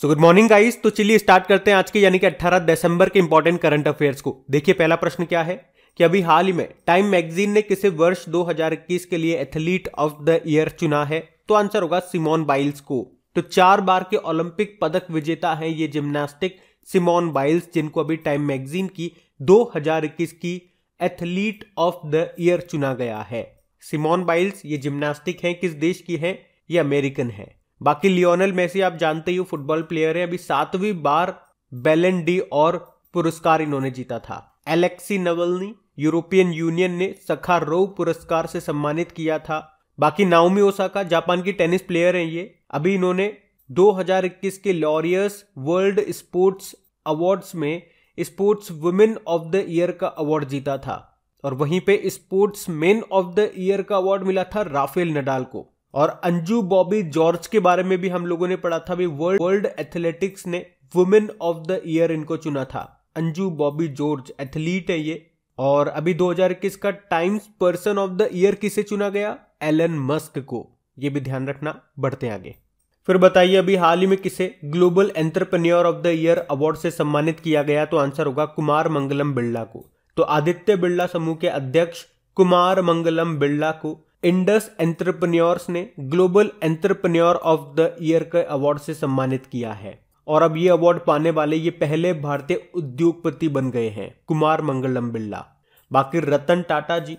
so good morning guys तो चलिए start करते हैं आज के यानी कि 18 दिसंबर के इंपॉर्टेंट करंट अफेयर्स को देखिए पहला प्रश्न क्या है कि अभी हाल ही में टाइम मैगजीन ने किसे वर्ष 2021 के लिए एथलीट ऑफ द ईयर चुना है तो आंसर होगा सिमोन बाइल्स को तो चार बार के ओलंपिक पदक विजेता हैं ये जिम्नास्टिक सिमोन बाइल्स जिनको अभी टाइम मैगजीन की 2021 की एथलीट ऑफ द ईयर चुना गया है सिमोन बाइल्स ये जिम्नास्टिक हैं किस देश की हैं ये अमेरिकन है बाकी लियोनल मेसी आप जानते ही हो फुटबॉल प्लेयर है अभी सातवीं बार बेलन डी और पुरस्कार इन्होंने जीता था एलेक्सी नवलनी यूरोपियन यूनियन ने सखा रो पुरस्कार से सम्मानित किया था बाकी ओसा ओसाका जापान की टेनिस प्लेयर हैं ये अभी इन्होंने 2021 के लॉरियस वर्ल्ड स्पोर्ट्स अवार्ड्स में sports women of the year का अवार्ड जीता था और वहीं पे sports man of the year का अवार्ड मिला था राफेल नडाल को और अंजू बॉबी जॉर्ज के बारे में भी हम लोगों ने पढ़ा था भी वर्ल्ड वर्ल्ड एथलेटिक्स ने वुमेन ऑफ द ईयर इनको चुना था अंजू बॉबी जॉर्ज एथलीट है ये और अभी 2021 का Times person of the year किसे चुना गया एलन मस्क को ये भी ध्यान रखना बढ़ते आगे फिर बताइए अभी हाल ही में किसे global entrepreneur of the year award से सम्मानित किया गया तो आंसर होगा कुमार मंगलम बिरला को तो आदित्य बिरला समूह के अध्यक्ष कुमार मंगलम बिरला को इंडस एंटरप्रेन्योर्स ने global entrepreneur of the year के अवार्ड से सम्मानित किया है और अब ये अवार्ड पाने वाले ये पहले भारतीय उद्योगपति बन गए हैं कुमार मंगलम बिरला बाकी रतन टाटा जी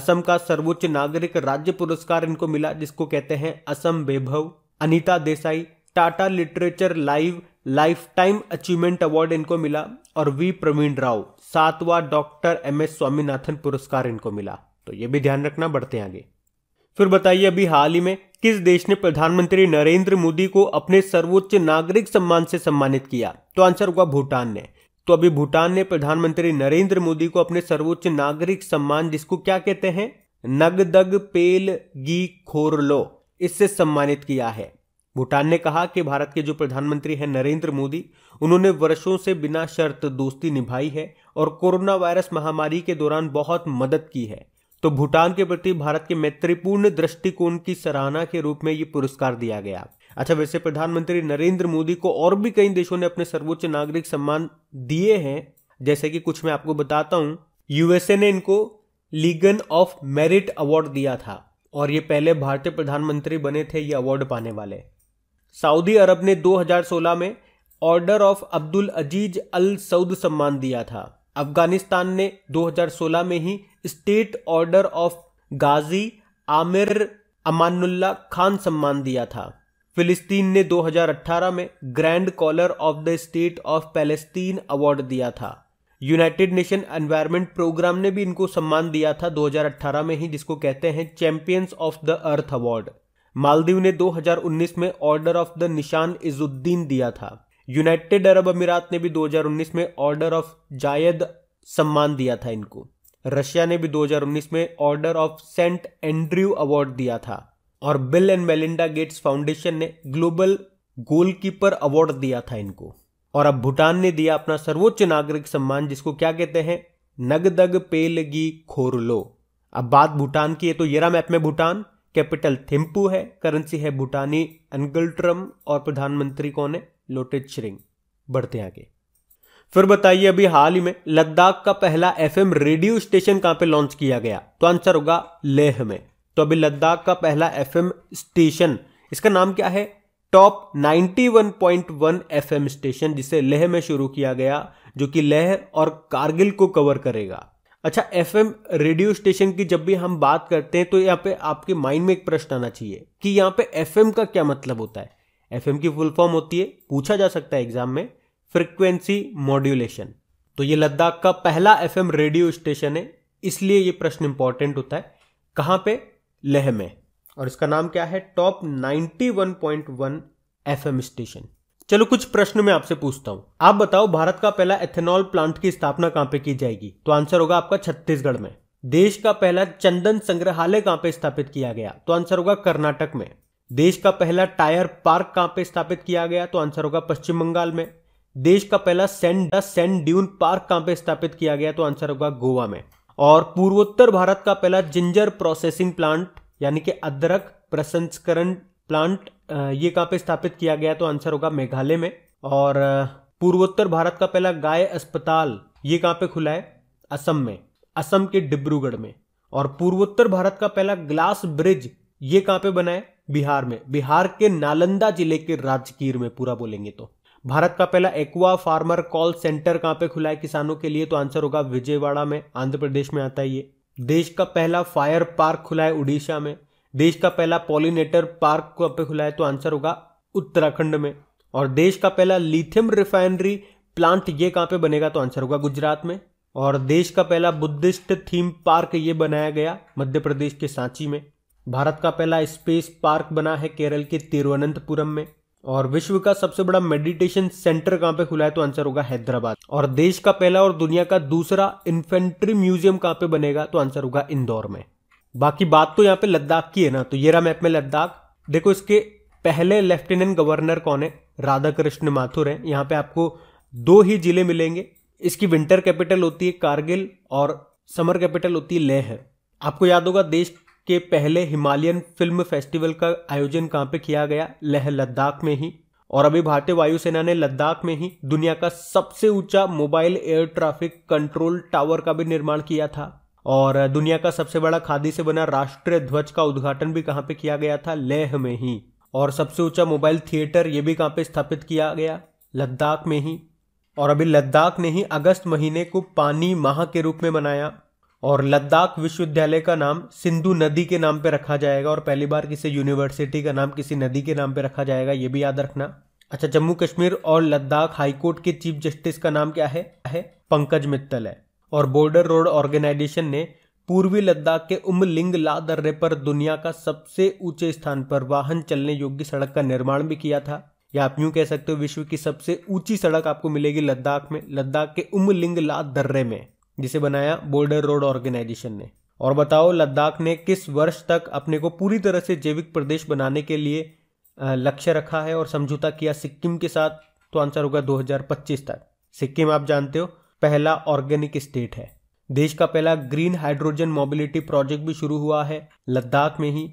असम का सर्वोच्च नागरिक राज्य पुरस्कार इनको मिला जिसको कहते हैं Assam Vaibhav Anita Desai Tata literature live lifetime achievement award इनको मिला और वी प्रवीण राव सातवा डॉक्टर एम एस स्वामीनाथन पुरस्कार इनको मिला तो ये भी ध्यान रखना बढ़ते आगे फिर बताइए अभी हाल ही में किस देश ने प्रधानमंत्री नरेंद्र मोदी को अपने सर्वोच्च नागरिक सम्मान से सम्मानित किया तो आंसर हुआ भूटान ने तो अभी भूटान ने प्रधानमंत्री नरेंद्र मोदी को अपने सर्वोच्च नागरिक सम्मान जिसको क्या कहते हैं नग दग पेल गी खोरलो इससे सम्मानित किया है भूटान ने कहा कि भारत के जो प्रधानमंत्री हैं नरेंद्र मोदी उन्होंने वर्षों से बिना शर्त दोस्ती निभाई है और कोरोना वायरस महामारी के दौरान बहुत मदद की है तो भूटान के प्रति भारत के मैत्रीपूर्ण दृष्टिकोण की सराहना के रूप में ये पुरस्कार दिया गया अच्छा वैसे प्रधानमंत्री नरेंद्र मोदी को और भी कई देशों ने अपने सर्वोच्च नागरिक सम्मान दिए हैं जैसे कि कुछ मैं आपको बताता हूं यूएसए ने इनको लीगन ऑफ मेरिट अवार्ड दिया था और ये पहले भारतीय प्रधानमंत्री बने थे ये अवार्ड पाने वाले सऊदी अरब ने 2016 में order of Abdul Aziz Al Saud सम्मान दिया था अफगानिस्तान ने 2016 में ही state order of Ghazi Amir Amanullah Khan सम्मान दिया था फिलिस्तीन ने 2018 में grand collar of the state of Palestine award दिया था यूनाइटेड नेशन एनवायरमेंट प्रोग्राम ने भी इनको सम्मान दिया था 2018 में ही जिसको कहते हैं champions of the earth award Maldives ने 2019 में ऑर्डर ऑफ द निशान इजुद्दीन दिया था यूनाइटेड अरब अमीरात ने भी 2019 में ऑर्डर ऑफ जायद सम्मान दिया था इनको रशिया ने भी 2019 में order of Saint Andrew award दिया था और Bill and Melinda Gates foundation ने ग्लोबल गोलकीपर अवार्ड दिया था इनको और अब भूटान ने दिया अपना सर्वोच्च नागरिक सम्मान जिसको क्या कहते हैं नगदग पेलगी खोरलो अब बात भूटान की है तो येरा मैप में भूटान कैपिटल थिम्पू है करेंसी है भूटानी अनगल्ट्रम और प्रधानमंत्री कौन है लोटेज श्रिंग बढ़ते आगे फिर बताइए अभी हाल ही में लद्दाख का पहला एफएम रेडियो स्टेशन कहां पे लॉन्च किया गया तो आंसर होगा लेह में तो अभी लद्दाख का पहला एफएम स्टेशन इसका नाम क्या है टॉप 91.1 एफएम स्टेशन जिसे लेह में शुरू किया गया जो कि लेह और कारगिल को कवर करेगा अच्छा एफएम रेडियो स्टेशन की जब भी हम बात करते हैं तो यहाँ पे आपके माइंड में एक प्रश्न आना चाहिए कि यहाँ पे एफएम का क्या मतलब होता है एफ की फुल फॉर्म होती है पूछा जा सकता है एग्जाम में फ्रिक्वेंसी मॉड्यूलेशन तो ये लद्दाख का पहला एफ रेडियो स्टेशन है इसलिए ये प्रश्न इंपॉर्टेंट होता है कहां पे लेह में और इसका नाम क्या है टॉप 91.1 एफएम स्टेशन चलो कुछ प्रश्न मैं आपसे पूछता हूं आप बताओ भारत का पहला एथेनॉल प्लांट की स्थापना कहां पे की जाएगी तो आंसर होगा आपका छत्तीसगढ़ में देश का पहला चंदन संग्रहालय कहां पे स्थापित किया गया तो आंसर होगा कर्नाटक में देश का पहला टायर पार्क कहां पे स्थापित किया गया तो आंसर होगा पश्चिम बंगाल में देश का पहला सेंड सेंड ड्यून पार्क कहां पे स्थापित किया गया तो आंसर होगा गोवा में और पूर्वोत्तर भारत का पहला जिंजर प्रोसेसिंग प्लांट यानी कि अदरक प्रसंस्करण प्लांट ये कहां पे स्थापित किया गया तो आंसर होगा मेघालय में और पूर्वोत्तर भारत का पहला गाय अस्पताल ये कहां पे खुला है असम में असम के डिब्रूगढ़ में और पूर्वोत्तर भारत का पहला ग्लास ब्रिज ये कहां पे बना है बिहार में बिहार के नालंदा जिले के राजगीर में पूरा बोलेंगे तो भारत का पहला एक्वा फार्मर कॉल सेंटर कहां पे खुला है किसानों के लिए तो आंसर होगा विजयवाड़ा में आंध्र प्रदेश में आता है ये देश का पहला फायर पार्क खुला है उड़ीसा में देश का पहला पॉलिनेटर पार्क कहां पे खुला है तो आंसर होगा उत्तराखंड में और देश का पहला लिथियम रिफाइनरी प्लांट ये कहां पे बनेगा तो आंसर होगा गुजरात में और देश का पहला बुद्धिस्ट थीम पार्क ये बनाया गया मध्य प्रदेश के सांची में भारत का पहला स्पेस पार्क बना है केरल के तिरुवनंतपुरम में और विश्व का सबसे बड़ा मेडिटेशन सेंटर कहाँ पे खुला है तो आंसर होगा हैदराबाद और देश का पहला और दुनिया का दूसरा इन्फेंट्री म्यूजियम कहाँ पे बनेगा तो आंसर होगा इंदौर में बाकी बात तो यहाँ पे लद्दाख की है ना तो ये रहा मैप में लद्दाख देखो इसके पहले लेफ्टिनेंट गवर्नर कौन है राधा कृष्ण माथुर है यहाँ पे आपको दो ही जिले मिलेंगे इसकी विंटर कैपिटल होती है कारगिल और समर कैपिटल होती है लेह आपको याद होगा देश के पहले हिमालयन फिल्म फेस्टिवल का आयोजन कहाँ पे किया गया लेह लद्दाख में ही और अभी भारतीय वायुसेना ने लद्दाख में ही दुनिया का सबसे ऊंचा mobile air traffic control tower का भी निर्माण किया था और दुनिया का सबसे बड़ा खादी से बना राष्ट्रीय ध्वज का उद्घाटन भी कहाँ पे किया गया था लेह में ही और सबसे ऊंचा मोबाइल थिएटर ये भी कहाँ पे स्थापित किया गया लद्दाख में ही और अभी लद्दाख ने ही अगस्त महीने को पानी माह के रूप में मनाया और लद्दाख विश्वविद्यालय का नाम सिंधु नदी के नाम पे रखा जाएगा और पहली बार किसी यूनिवर्सिटी का नाम किसी नदी के नाम पे रखा जाएगा ये भी याद रखना अच्छा जम्मू कश्मीर और लद्दाख हाईकोर्ट के चीफ जस्टिस का नाम क्या है है पंकज मित्तल है और बॉर्डर रोड ऑर्गेनाइजेशन ने पूर्वी लद्दाख के उमलिंग ला दर्रे पर दुनिया का सबसे ऊंचे स्थान पर वाहन चलने योग्य सड़क का निर्माण भी किया था या आप यूं कह सकते हो विश्व की सबसे ऊंची सड़क आपको मिलेगी लद्दाख में लद्दाख के उमलिंग ला दर्रे में जिसे बनाया बोल्डर रोड ऑर्गेनाइजेशन ने और बताओ लद्दाख ने किस वर्ष तक अपने को पूरी तरह से जैविक प्रदेश बनाने के लिए लक्ष्य रखा है और समझौता किया सिक्किम के साथ तो आंसर होगा 2025 तक सिक्किम आप जानते हो पहला ऑर्गेनिक स्टेट है देश का पहला ग्रीन हाइड्रोजन मोबिलिटी प्रोजेक्ट भी शुरू हुआ है लद्दाख में ही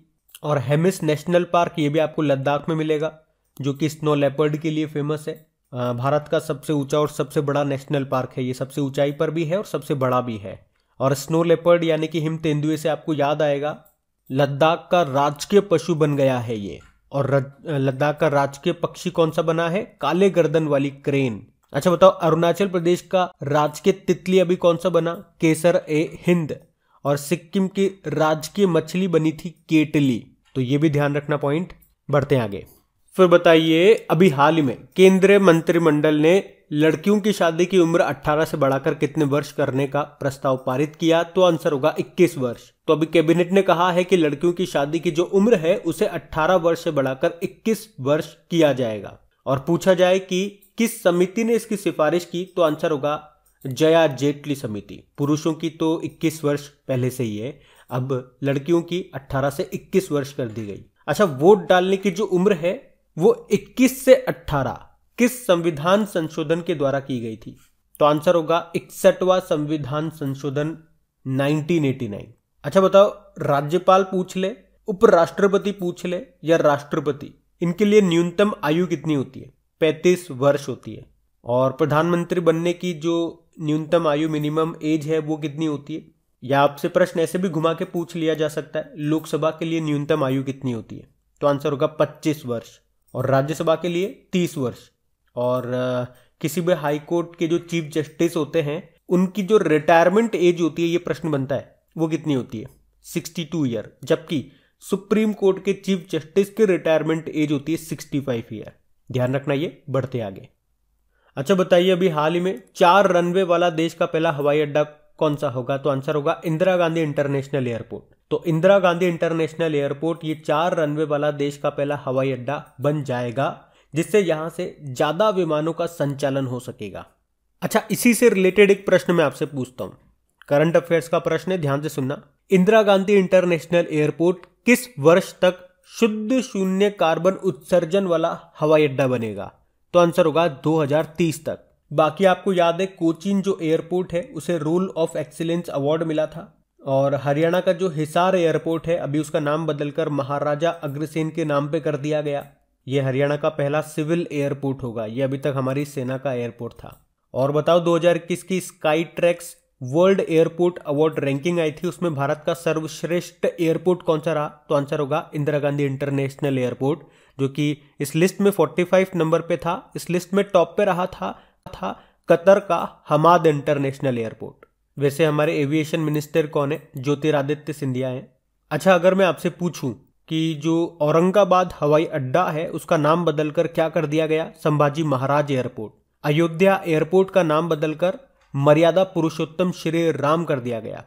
और हेमिस नेशनल पार्क ये भी आपको लद्दाख में मिलेगा जो कि स्नो लेपर्ड के लिए फेमस है भारत का सबसे ऊंचा और सबसे बड़ा नेशनल पार्क है ये सबसे ऊंचाई पर भी है और सबसे बड़ा भी है और स्नो लेपर्ड यानी कि हिम तेंदुए से आपको याद आएगा लद्दाख का राजकीय पशु बन गया है ये और लद्दाख का राजकीय पक्षी कौन सा बना है काले गर्दन वाली क्रेन अच्छा बताओ अरुणाचल प्रदेश का राजकीय तितली अभी कौन सा बना केसर ए हिंद और सिक्किम की राजकीय मछली बनी थी केटली तो ये भी ध्यान रखना पॉइंट बढ़ते आगे फिर बताइए अभी हाल ही में केंद्रीय मंत्रिमंडल ने लड़कियों की शादी की उम्र 18 से बढ़ाकर कितने वर्ष करने का प्रस्ताव पारित किया तो आंसर होगा 21 वर्ष तो अभी कैबिनेट ने कहा है कि लड़कियों की शादी की जो उम्र है उसे 18 वर्ष से बढ़ाकर 21 वर्ष किया जाएगा और पूछा जाए कि किस समिति ने इसकी सिफारिश की तो आंसर होगा जया जेटली समिति पुरुषों की तो 21 वर्ष पहले से ही है अब लड़कियों की 18 से 21 वर्ष कर दी गई अच्छा वोट डालने की जो उम्र है वो 21 से 18 किस संविधान संशोधन के द्वारा की गई थी तो आंसर होगा इकसठवा संविधान संशोधन 1989 अच्छा बताओ राज्यपाल पूछ ले उपराष्ट्रपति पूछ ले या राष्ट्रपति इनके लिए न्यूनतम आयु कितनी होती है पैंतीस वर्ष होती है और प्रधानमंत्री बनने की जो न्यूनतम आयु मिनिमम एज है वो कितनी होती है या आपसे प्रश्न ऐसे भी घुमा के पूछ लिया जा सकता है लोकसभा के लिए न्यूनतम आयु कितनी होती है तो आंसर होगा पच्चीस वर्ष और राज्यसभा के लिए तीस वर्ष और किसी भी हाई कोर्ट के जो चीफ जस्टिस होते हैं उनकी जो रिटायरमेंट एज होती है ये प्रश्न बनता है वो कितनी होती है सिक्सटी टू ईयर जबकि सुप्रीम कोर्ट के चीफ जस्टिस की रिटायरमेंट एज होती है सिक्सटी फाइव ईयर ध्यान रखना ये बढ़ते आगे अच्छा बताइए अभी हाल ही में चार रनवे वाला देश का पहला हवाई अड्डा कौन सा होगा तो आंसर होगा इंदिरा गांधी इंटरनेशनल एयरपोर्ट तो इंदिरा गांधी इंटरनेशनल एयरपोर्ट ये चार रनवे वाला देश का पहला हवाई अड्डा बन जाएगा जिससे यहां से ज़्यादा विमानों का संचालन हो सकेगा अच्छा इसी से रिलेटेड एक प्रश्न मैं आपसे पूछता हूं करंट अफेयर्स का प्रश्न है ध्यान से सुनना इंदिरा गांधी इंटरनेशनल एयरपोर्ट किस वर्ष तक शुद्ध शून्य कार्बन उत्सर्जन वाला हवाई अड्डा बनेगा तो आंसर होगा 2030 तक बाकी आपको याद है कोचिन जो एयरपोर्ट है उसे रूल ऑफ एक्सीलेंस अवार्ड मिला था और हरियाणा का जो हिसार एयरपोर्ट है अभी उसका नाम बदलकर महाराजा अग्रसेन के नाम पे कर दिया गया ये हरियाणा का पहला सिविल एयरपोर्ट होगा ये अभी तक हमारी सेना का एयरपोर्ट था और बताओ 2021 की Skytrax world airport award ranking आई थी उसमें भारत का सर्वश्रेष्ठ एयरपोर्ट कौन सा रहा तो आंसर होगा इंदिरा गांधी इंटरनेशनल एयरपोर्ट जो कि इस लिस्ट में 45 नंबर पे था इस लिस्ट में टॉप पे रहा था था कतर का हमाद इंटरनेशनल एयरपोर्ट वैसे हमारे एविएशन मिनिस्टर कौन है ज्योतिरादित्य सिंधिया हैं अच्छा अगर मैं आपसे पूछूं कि जो औरंगाबाद हवाई अड्डा है उसका नाम बदलकर क्या कर दिया गया संभाजी महाराज एयरपोर्ट अयोध्या एयरपोर्ट का नाम बदलकर मर्यादा पुरुषोत्तम श्री राम कर दिया गया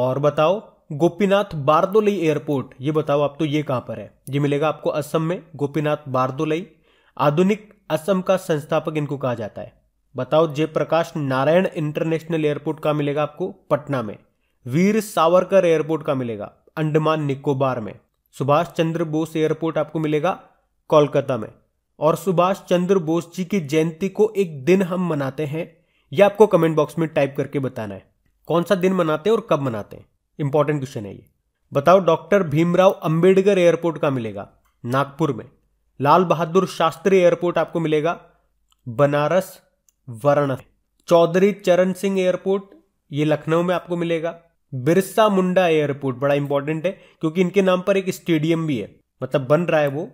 और बताओ गोपीनाथ बारदोलई एयरपोर्ट ये बताओ आप तो ये कहाँ पर है ये मिलेगा आपको असम में गोपीनाथ बारदोलई आधुनिक असम का संस्थापक इनको कहा जाता है बताओ जयप्रकाश नारायण इंटरनेशनल एयरपोर्ट का मिलेगा आपको पटना में वीर सावरकर एयरपोर्ट का मिलेगा अंडमान निकोबार में सुभाष चंद्र बोस एयरपोर्ट आपको मिलेगा कोलकाता में और सुभाष चंद्र बोस जी की जयंती को एक दिन हम मनाते हैं यह आपको कमेंट बॉक्स में टाइप करके बताना है कौन सा दिन मनाते हैं और कब मनाते हैं इंपॉर्टेंट क्वेश्चन है ये बताओ डॉक्टर भीमराव अंबेडकर एयरपोर्ट का मिलेगा नागपुर में लाल बहादुर शास्त्री एयरपोर्ट आपको मिलेगा बनारस वर्ण चौधरी चरण सिंह एयरपोर्ट ये लखनऊ में आपको मिलेगा बिरसा मुंडा एयरपोर्ट बड़ा इंपॉर्टेंट है क्योंकि इनके नाम पर एक स्टेडियम भी है मतलब बन रहा है वो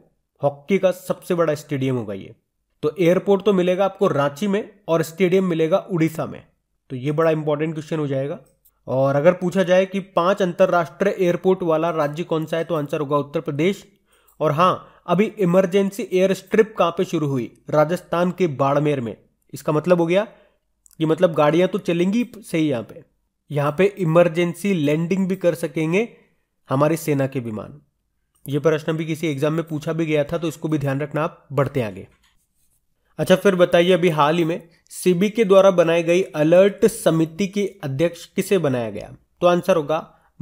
हॉकी का सबसे बड़ा स्टेडियम होगा ये तो एयरपोर्ट तो मिलेगा आपको रांची में और स्टेडियम मिलेगा उड़ीसा में तो ये बड़ा इंपॉर्टेंट क्वेश्चन हो जाएगा और अगर पूछा जाए कि पांच अंतर्राष्ट्रीय एयरपोर्ट वाला राज्य कौन सा है तो आंसर होगा उत्तर प्रदेश और हाँ अभी इमरजेंसी एयर स्ट्रिप कहाँ पे शुरू हुई राजस्थान के बाड़मेर में इसका मतलब हो गया कि मतलब गाड़ियां तो चलेंगी सही यहां पे यहां पे इमरजेंसी लैंडिंग भी कर सकेंगे हमारी सेना के विमान ये प्रश्न भी किसी एग्जाम में पूछा भी गया था तो इसको भी ध्यान रखना आप बढ़ते आगे अच्छा फिर बताइए अभी हाल ही में सीबी के द्वारा बनाई गई अलर्ट समिति के अध्यक्ष किसे बनाया गया तो आंसर होगा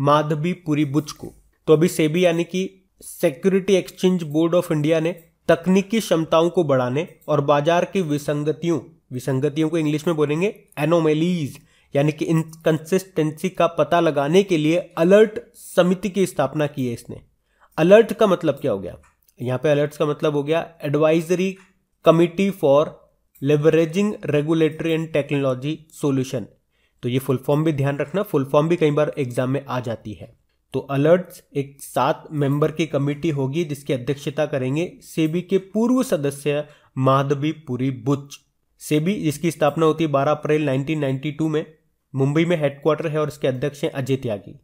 माधवी पुरी बुच को तो अभी सेबी यानी कि security exchange board of India ने तकनीकी क्षमताओं को बढ़ाने और बाजार की विसंगतियों विसंगतियों को इंग्लिश में बोलेंगे एनोमेलीज यानी कि इनकन्सिस्टेंसी का पता लगाने के लिए अलर्ट समिति की स्थापना की है इसने अलर्ट का मतलब क्या हो गया यहाँ पे अलर्ट्स का मतलब हो गया advisory committee for leveraging regulatory and technology solution तो ये फुल फॉर्म भी ध्यान रखना फुल फॉर्म भी कई बार एग्जाम में आ जाती है तो अलर्ट्स एक सात मेंबर की कमेटी होगी जिसकी अध्यक्षता करेंगे सेबी के पूर्व सदस्य माधवी पुरी बुच्च सेबी जिसकी स्थापना होती है 12 अप्रैल 1992 में मुंबई में हेडक्वार्टर है और इसके अध्यक्ष हैं अजय त्यागी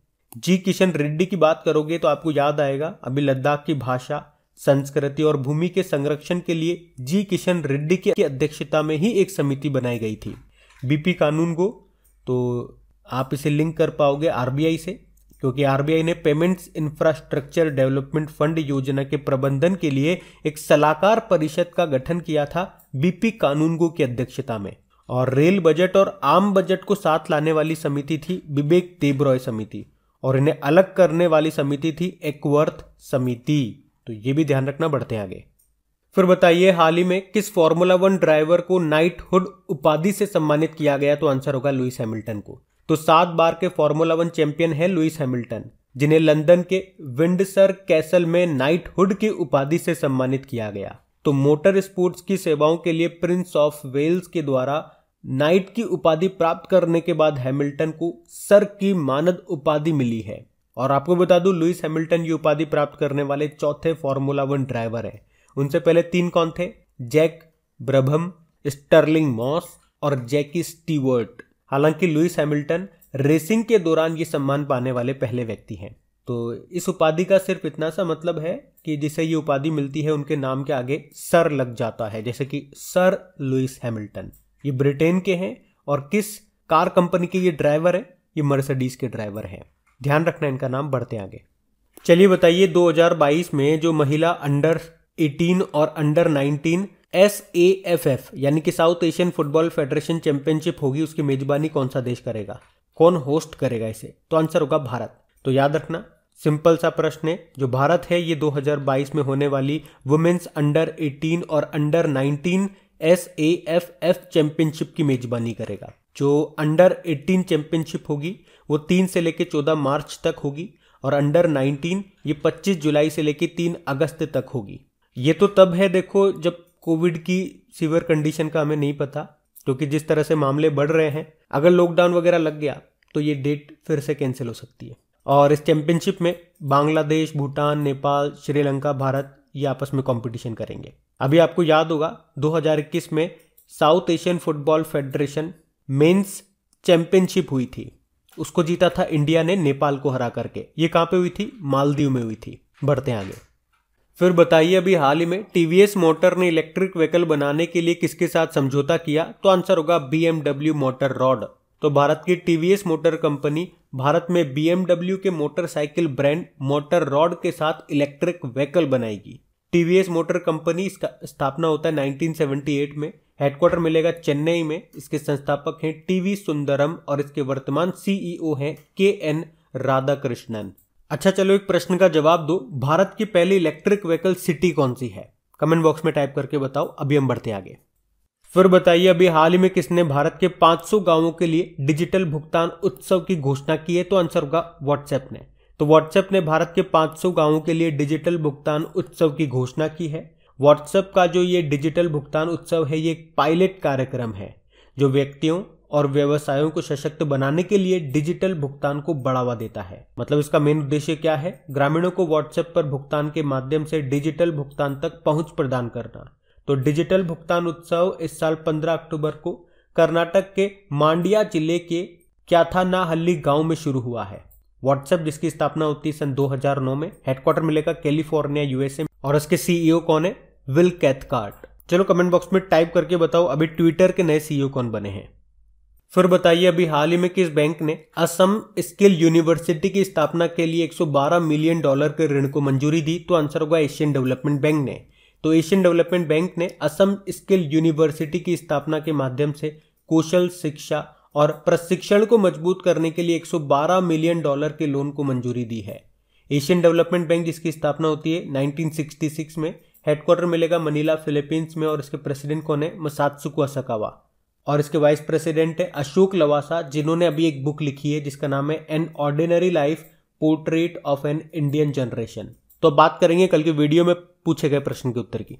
जी किशन रेड्डी की बात करोगे तो आपको याद आएगा अभी लद्दाख की भाषा संस्कृति और भूमि के संरक्षण के लिए जी किशन रेड्डी की अध्यक्षता में ही एक समिति बनाई गई थी बीपी कानून को तो आप इसे लिंक कर पाओगे आरबीआई से क्योंकि आरबीआई ने पेमेंट्स इंफ्रास्ट्रक्चर डेवलपमेंट फंड योजना के प्रबंधन के लिए एक सलाहकार परिषद का गठन किया था बीपी कानूनगो की अध्यक्षता में और रेल बजट और आम बजट को साथ लाने वाली समिति थी विवेक देबरॉय समिति और इन्हें अलग करने वाली समिति थी एक्वर्थ समिति तो ये भी ध्यान रखना बढ़ते आगे फिर बताइए हाल ही में किस फॉर्मूला वन ड्राइवर को नाइटहुड उपाधि से सम्मानित किया गया तो आंसर होगा लुइस हैमिल्टन को तो सात बार के फॉर्मूला वन चैंपियन है लुइस हैमिल्टन जिन्हें लंदन के विंडसर कैसल में नाइटहुड की उपाधि से सम्मानित किया गया तो मोटर स्पोर्ट्स की सेवाओं के लिए प्रिंस ऑफ वेल्स के द्वारा नाइट की उपाधि प्राप्त करने के बाद हैमिल्टन को सर की मानद उपाधि मिली है और आपको बता दूं लुइस हैमिल्टन ये उपाधि प्राप्त करने वाले चौथे फॉर्मूला वन ड्राइवर हैं उनसे पहले तीन कौन थे जैक ब्रभम स्टर्लिंग मॉस और जैकी स्टीवर्ट हालांकि लुइस हैमिल्टन रेसिंग के दौरान ये सम्मान पाने वाले पहले व्यक्ति हैं तो इस उपाधि का सिर्फ इतना सा मतलब है कि जिसे ये उपाधि मिलती है उनके नाम के आगे सर लग जाता है जैसे कि सर लुइस हैमिल्टन ये ब्रिटेन के हैं और किस कार कंपनी के ये ड्राइवर है ये मर्सिडीज के ड्राइवर हैं ध्यान रखना इनका नाम बढ़ते आगे चलिए बताइए 2022 में जो महिला अंडर 18 और under S A F F यानी कि South Asian football federation championship होगी उसकी मेजबानी कौन सा देश करेगा कौन होस्ट करेगा इसे तो आंसर होगा भारत तो याद रखना सिंपल सा प्रश्न है जो भारत है ये 2022 में होने वाली वुमेन्स अंडर 18 और under 19 S A F F championship की मेजबानी करेगा जो अंडर 18 चैंपियनशिप होगी वो 3 से लेकर 14 मार्च तक होगी और अंडर 19 ये 25 जुलाई से लेकर 3 अगस्त तक होगी ये तो तब है देखो जब कोविड की सीवियर कंडीशन का हमें नहीं पता क्योंकि तो जिस तरह से मामले बढ़ रहे हैं अगर लॉकडाउन वगैरह लग गया तो ये डेट फिर से कैंसिल हो सकती है और इस चैंपियनशिप में बांग्लादेश भूटान नेपाल श्रीलंका भारत ये आपस में कॉम्पिटिशन करेंगे अभी आपको याद होगा 2021 में South Asian football federation men's championship हुई थी उसको जीता था इंडिया ने नेपाल को हरा करके ये कहां पे हुई थी मालदीव में हुई थी बढ़ते आगे फिर बताइए अभी हाल ही में टीवीएस मोटर ने इलेक्ट्रिक व्हीकल बनाने के लिए किसके साथ समझौता किया तो आंसर होगा बीएमडब्ल्यू मोटर रॉड तो भारत की टीवीएस मोटर कंपनी भारत में बीएमडब्ल्यू के मोटरसाइकिल ब्रांड मोटर रॉड के साथ इलेक्ट्रिक व्हीकल बनाएगी टीवीएस मोटर कंपनी इसका स्थापना होता है 1978 में हेडक्वार्टर मिलेगा चेन्नई में इसके संस्थापक हैं टीवी सुंदरम और इसके वर्तमान सीईओ e हैं के एन राधाकृष्णन अच्छा चलो एक प्रश्न का जवाब दो भारत की पहली इलेक्ट्रिक व्हीकल सिटी कौन सी है कमेंट बॉक्स में टाइप करके बताओ अभी हम बढ़ते आगे फिर बताइए अभी हाल ही में किसने भारत के 500 गांवों के लिए डिजिटल भुगतान उत्सव की घोषणा की है तो आंसर होगा व्हाट्सएप ने तो व्हाट्सएप ने भारत के 500 गांवों के लिए डिजिटल भुगतान उत्सव की घोषणा की है व्हाट्सएप का जो ये डिजिटल भुगतान उत्सव है ये एक पायलट कार्यक्रम है जो व्यक्तियों और व्यवसायों को सशक्त बनाने के लिए डिजिटल भुगतान को बढ़ावा देता है मतलब इसका मेन उद्देश्य क्या है ग्रामीणों को व्हाट्सएप पर भुगतान के माध्यम से डिजिटल भुगतान तक पहुंच प्रदान करना तो डिजिटल भुगतान उत्सव इस साल 15 अक्टूबर को कर्नाटक के मांडिया जिले के क्याथानाहल्ली गांव में शुरू हुआ है व्हाट्सएप जिसकी स्थापना होती है सन 2009 में हेडक्वार्टर मिलेगा कैलिफोर्निया यूएसए में और इसके सीईओ e कौन है विल कैथकार्ट चलो कमेंट बॉक्स में टाइप करके बताओ अभी ट्विटर के नए सीईओ e कौन बने हैं फिर बताइए अभी हाल ही में किस बैंक ने असम स्किल यूनिवर्सिटी की स्थापना के लिए 112 मिलियन डॉलर के ऋण को मंजूरी दी तो आंसर होगा एशियन डेवलपमेंट बैंक ने तो एशियन डेवलपमेंट बैंक ने असम स्किल यूनिवर्सिटी की स्थापना के माध्यम से कौशल शिक्षा और प्रशिक्षण को मजबूत करने के लिए 112 मिलियन डॉलर के लोन को मंजूरी दी है एशियन डेवलपमेंट बैंक जिसकी स्थापना होती है 1966 में हेडक्वार्टर मिलेगा मनीला फिलीपींस में और इसके प्रेसिडेंट कौन है मसात्सुको असकावा और इसके वाइस प्रेसिडेंट है अशोक लवासा जिन्होंने अभी एक बुक लिखी है जिसका नाम है an ordinary life portrait of an Indian generation तो बात करेंगे कल के वीडियो में पूछे गए प्रश्न के उत्तर की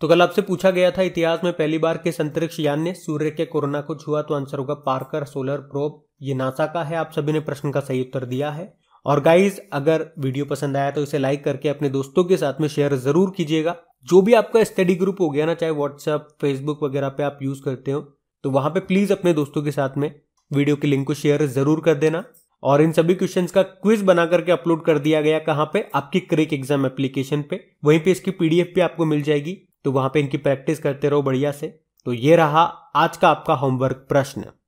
तो कल आपसे पूछा गया था इतिहास में पहली बार किस अंतरिक्ष यान ने सूर्य के कोरोना को छुआ तो आंसर होगा पार्कर सोलर प्रोब ये नासा का है आप सभी ने प्रश्न का सही उत्तर दिया है और गाइज अगर वीडियो पसंद आया तो इसे लाइक करके अपने दोस्तों के साथ में शेयर जरूर कीजिएगा जो भी आपका स्टडी ग्रुप हो गया ना चाहे व्हाट्सएप फेसबुक वगैरह पे आप यूज करते हो तो वहां पे प्लीज अपने दोस्तों के साथ में वीडियो के लिंक को शेयर जरूर कर देना और इन सभी क्वेश्चन का क्विज बना करके अपलोड कर दिया गया कहाँ पे आपकी क्रेक एग्जाम एप्लीकेशन पे वहीं पे इसकी पीडीएफ भी आपको मिल जाएगी तो वहां पे इनकी प्रैक्टिस करते रहो बढ़िया से तो ये रहा आज का आपका होमवर्क प्रश्न